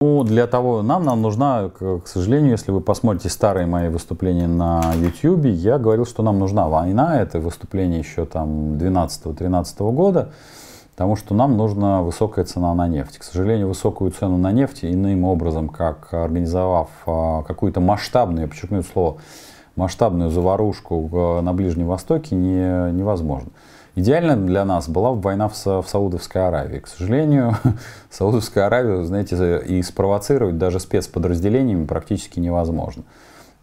Ну, для того, нам, нам нужна, к сожалению, если вы посмотрите старые мои выступления на YouTube, я говорил, что нам нужна война, это выступление еще там 12-13 года, потому что нам нужна высокая цена на нефть. К сожалению, высокую цену на нефть иным образом, как организовав а, какую-то масштабную, я подчеркну слово, масштабную заварушку э, на Ближнем Востоке не, невозможно. Идеально для нас была бы война в, в Саудовской Аравии. К сожалению, Саудовская Аравия, знаете, и спровоцировать даже спецподразделениями практически невозможно.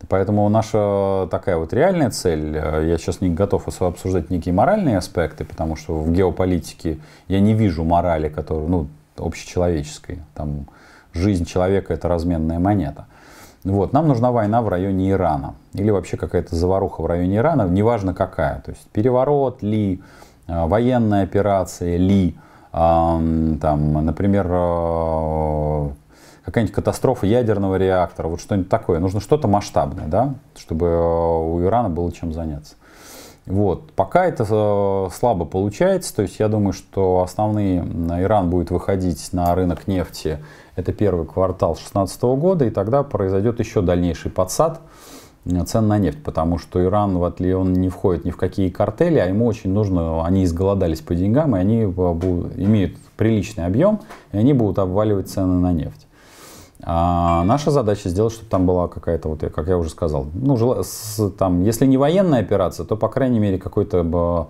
Поэтому наша такая вот реальная цель, э, я сейчас не готов обсуждать некие моральные аспекты, потому что в геополитике я не вижу морали, которая, ну, общечеловеческой. Там жизнь человека — это разменная монета. Вот. Нам нужна война в районе Ирана или вообще какая-то заваруха в районе Ирана, неважно какая. То есть переворот ли, э, военная операция ли, там, например, э, какая-нибудь катастрофа ядерного реактора, вот что-нибудь такое. Нужно что-то масштабное, да, чтобы э, у Ирана было чем заняться. Вот. Пока это э, слабо получается, то есть я думаю, что основные Иран будет выходить на рынок нефти, это первый квартал 2016 года, и тогда произойдет еще дальнейший подсад э, цен на нефть, потому что Иран, в отле, он не входит ни в какие картели, а ему очень нужно, они изголодались по деньгам, и они э, имеют приличный объем, и они будут обваливать цены на нефть. А наша задача сделать, чтобы там была какая-то, вот, как я уже сказал, ну, с, там, если не военная операция, то, по крайней мере, какой-то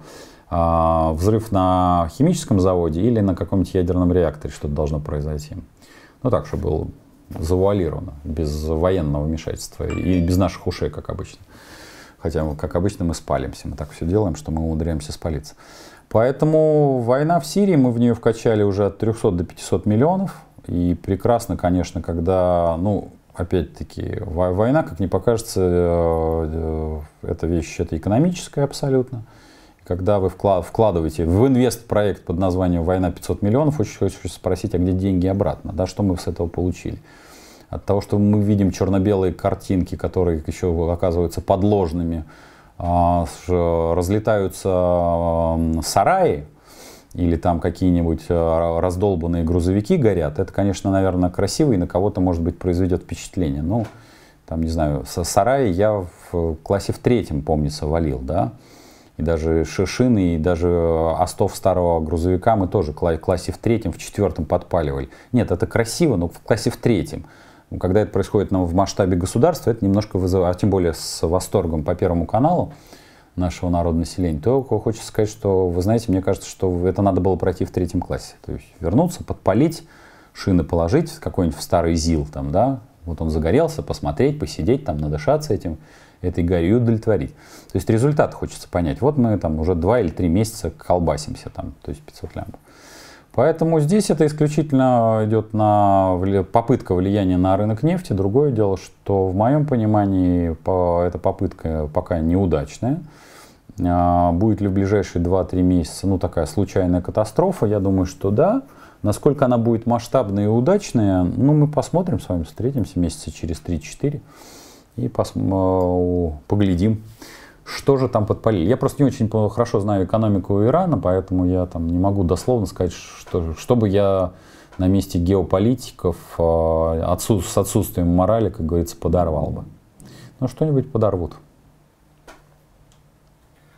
а, взрыв на химическом заводе или на каком-нибудь ядерном реакторе что-то должно произойти. Ну, так, чтобы было завуалировано, без военного вмешательства и без наших ушей, как обычно. Хотя, как обычно, мы спалимся. Мы так все делаем, что мы умудряемся спалиться. Поэтому война в Сирии, мы в нее вкачали уже от 300 до 500 миллионов и прекрасно, конечно, когда, ну, опять-таки, война, как мне покажется, э, э, эта вещь, это экономическая абсолютно. Когда вы вкладываете в инвест-проект под названием «Война 500 миллионов», очень хочется спросить, а где деньги обратно, да, что мы с этого получили. От того, что мы видим черно-белые картинки, которые еще оказываются подложными, а, э, разлетаются сараи, или там какие-нибудь э, раздолбанные грузовики горят, это, конечно, наверное, красиво и на кого-то, может быть, произведет впечатление. Ну, там, не знаю, сараи я в классе в третьем, помнится, валил, да, и даже шишины, и даже э, остов старого грузовика мы тоже в классе в третьем, в четвертом подпаливали. Нет, это красиво, но в классе в третьем. Когда это происходит ну, в масштабе государства, это немножко вызывает, а тем более с восторгом по Первому каналу, нашего населения. то хочется сказать, что, вы знаете, мне кажется, что это надо было пройти в третьем классе. То есть вернуться, подпалить, шины положить, какой-нибудь в старый ЗИЛ, там, да, вот он загорелся, посмотреть, посидеть, там, надышаться этим, этой горю удовлетворить. То есть результат хочется понять. Вот мы там уже два или три месяца колбасимся, там, то есть 500 лямов. Поэтому здесь это исключительно идет на попытка влияния на рынок нефти. Другое дело, что в моем понимании эта попытка пока неудачная. А, будет ли в ближайшие 2-3 месяца ну, такая случайная катастрофа? Я думаю, что да. Насколько она будет масштабная и удачная, ну, мы посмотрим с вами, встретимся месяца через 3-4 и пос- а, поглядим что же там подпалили. Я просто не очень хорошо знаю экономику Ирана, поэтому я там не могу дословно сказать, что, что бы я на месте геополитиков э, а, отсут, с отсутствием морали, как говорится, подорвал бы. Но ну, что-нибудь подорвут.